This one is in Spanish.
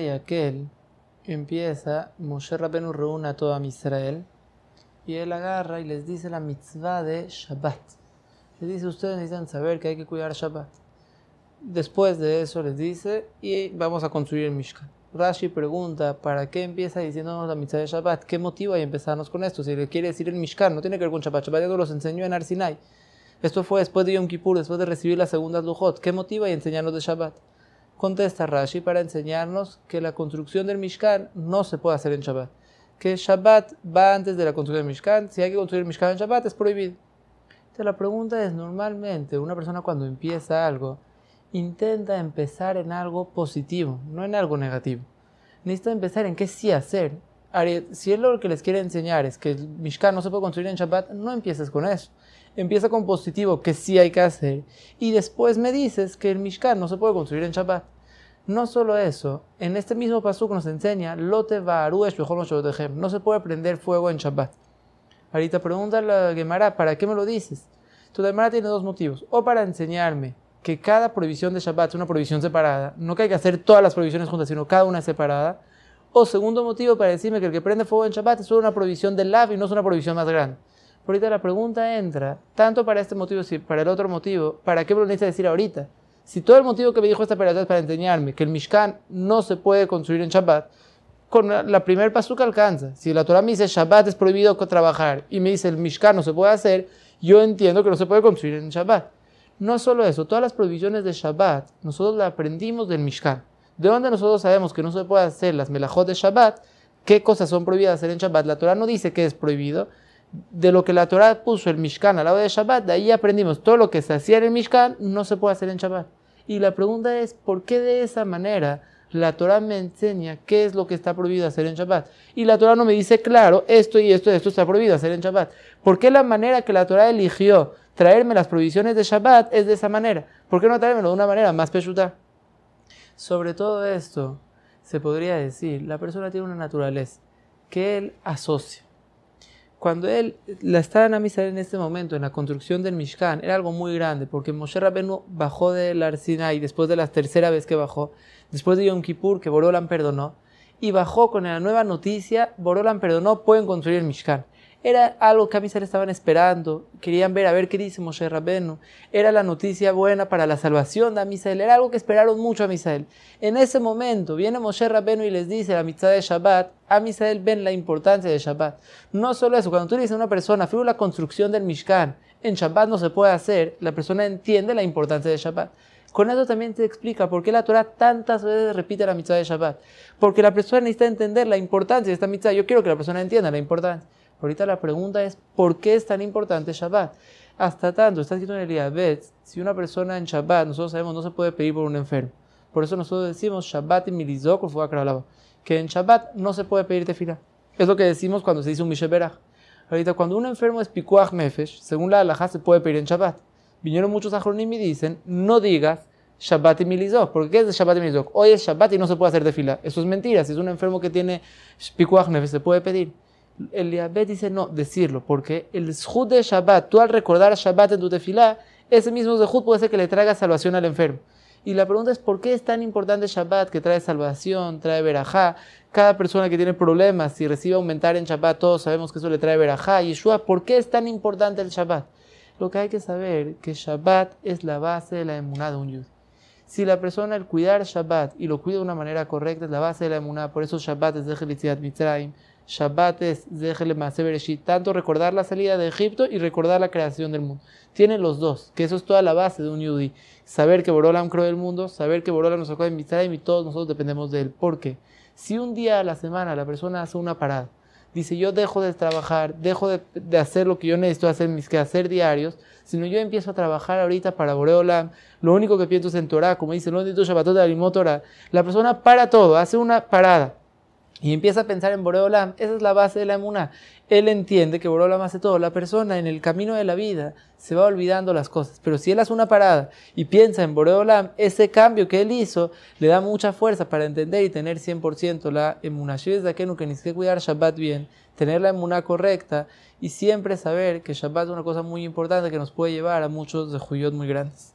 y aquel, empieza, Moshe Rabenu reúne a toda Israel y él agarra y les dice la mitzvah de Shabbat. Les dice, ustedes necesitan saber que hay que cuidar Shabbat. Después de eso les dice, y vamos a construir el Mishkan. Rashi pregunta, ¿para qué empieza diciéndonos la mitzvah de Shabbat? ¿Qué motivo hay empezarnos con esto? Si le quiere decir el Mishkan, no tiene que ver con Shabbat. Shabbat ya los enseñó en Arsinai. Esto fue después de Yom Kippur, después de recibir la segunda Lujot. ¿Qué motiva hay enseñarnos de Shabbat? contesta Rashi para enseñarnos que la construcción del Mishkan no se puede hacer en Shabbat. Que Shabbat va antes de la construcción del Mishkan. Si hay que construir el Mishkan en Shabbat, es prohibido. Entonces la pregunta es, normalmente una persona cuando empieza algo, intenta empezar en algo positivo, no en algo negativo. Necesita empezar en qué sí hacer. Si es lo que les quiere enseñar es que el Mishkan no se puede construir en Shabbat, no empieces con eso. Empieza con positivo, que sí hay que hacer. Y después me dices que el Mishkan no se puede construir en Shabbat. No solo eso, en este mismo pasú que nos enseña, Lote no se puede prender fuego en Shabbat. Ahorita pregunta la Gemara, ¿para qué me lo dices? Tu Gemara tiene dos motivos. O para enseñarme que cada prohibición de Shabbat es una prohibición separada, no que hay que hacer todas las prohibiciones juntas, sino cada una separada. O segundo motivo para decirme que el que prende fuego en Shabbat es solo una prohibición de laf y no es una prohibición más grande. ahorita la pregunta entra, tanto para este motivo, si para el otro motivo, ¿para qué me lo necesitas decir ahorita? Si todo el motivo que me dijo esta persona es para enseñarme que el Mishkan no se puede construir en Shabbat, con la, primer pasuca alcanza. Si la Torah me dice Shabbat es prohibido trabajar y me dice el Mishkan no se puede hacer, yo entiendo que no se puede construir en Shabbat. No solo eso, todas las prohibiciones de Shabbat nosotros las aprendimos del Mishkan. ¿De dónde nosotros sabemos que no se puede hacer las melajot de Shabbat? ¿Qué cosas son prohibidas hacer en Shabbat? La Torah no dice que es prohibido, de lo que la Torah puso el Mishkan al lado de Shabbat, de ahí aprendimos todo lo que se hacía en el Mishkan no se puede hacer en Shabbat. Y la pregunta es, ¿por qué de esa manera la Torah me enseña qué es lo que está prohibido hacer en Shabbat? Y la Torah no me dice, claro, esto y esto y esto está prohibido hacer en Shabbat. ¿Por qué la manera que la Torah eligió traerme las provisiones de Shabbat es de esa manera? ¿Por qué no traérmelo de una manera más peshutá? Sobre todo esto, se podría decir, la persona tiene una naturaleza que él asocia cuando él, la estaba en Amisar en este momento, en la construcción del Mishkan, era algo muy grande, porque Moshe Rabenu bajó la arcina, y después de la tercera vez que bajó, después de Yom Kippur, que Borolan perdonó, y bajó con la nueva noticia, Borolan perdonó, pueden construir el Mishkan. Era algo que a Misael estaban esperando, querían ver a ver qué dice Moshe Rabbeinu. Era la noticia buena para la salvación de Amisael, era algo que esperaron mucho a Amisael. En ese momento viene Moshe Rabbeinu y les dice la mitad de Shabbat, a Amisael ven la importancia de Shabbat. No solo eso, cuando tú le dices a una persona, fue la construcción del Mishkan, en Shabbat no se puede hacer, la persona entiende la importancia de Shabbat. Con eso también te explica por qué la Torah tantas veces repite la mitzvah de Shabbat. Porque la persona necesita entender la importancia de esta mitzvah. Yo quiero que la persona entienda la importancia. Ahorita la pregunta es, ¿por qué es tan importante Shabbat? Hasta tanto, está escrito en el Yabet, si una persona en Shabbat, nosotros sabemos, no se puede pedir por un enfermo. Por eso nosotros decimos Shabbat y Milizok, que en Shabbat no se puede pedir fila Es lo que decimos cuando se dice un Mishaberach. Ahorita, cuando un enfermo es Pikuach Mefesh, según la halajá se puede pedir en Shabbat. Vinieron muchos a y dicen, no digas Shabbat y Milizok, porque ¿qué es Shabbat y Milizok? Hoy es Shabbat y no se puede hacer tefila. Eso es mentira, si es un enfermo que tiene Pikuach Mefesh, se puede pedir. El Yahvé dice no, decirlo, porque el Shud de Shabbat, tú al recordar Shabbat en tu tefilá, ese mismo Shud puede ser que le traiga salvación al enfermo. Y la pregunta es, ¿por qué es tan importante Shabbat que trae salvación, trae verajá? Cada persona que tiene problemas, si recibe aumentar en Shabbat, todos sabemos que eso le trae verajá. Yeshua, ¿por qué es tan importante el Shabbat? Lo que hay que saber que Shabbat es la base de la emuná de un yud. Si la persona al cuidar Shabbat y lo cuida de una manera correcta es la base de la emuná, por eso Shabbat es de Mitzrayim, Shabbat es de Bereshit, tanto recordar la salida de Egipto y recordar la creación del mundo. Tienen los dos, que eso es toda la base de un yudi Saber que Borolam creó el mundo, saber que Borolam nos sacó de Mitzrayim y todos nosotros dependemos de él. ¿por qué? si un día a la semana la persona hace una parada, dice yo dejo de trabajar, dejo de, hacer lo que yo necesito hacer, mis quehacer diarios, sino yo empiezo a trabajar ahorita para Borolam lo único que pienso es en Torah, como dice, el necesito Shabbatot de Torah, la persona para todo, hace una parada, y empieza a pensar en Boreolam. Esa es la base de la emuná. Él entiende que Boreolam hace todo. La persona en el camino de la vida se va olvidando las cosas. Pero si él hace una parada y piensa en Boreolam, ese cambio que él hizo le da mucha fuerza para entender y tener 100% la emuná. de nunca que necesita cuidar Shabbat bien, tener la emuná correcta y siempre saber que Shabbat es una cosa muy importante que nos puede llevar a muchos de muy grandes.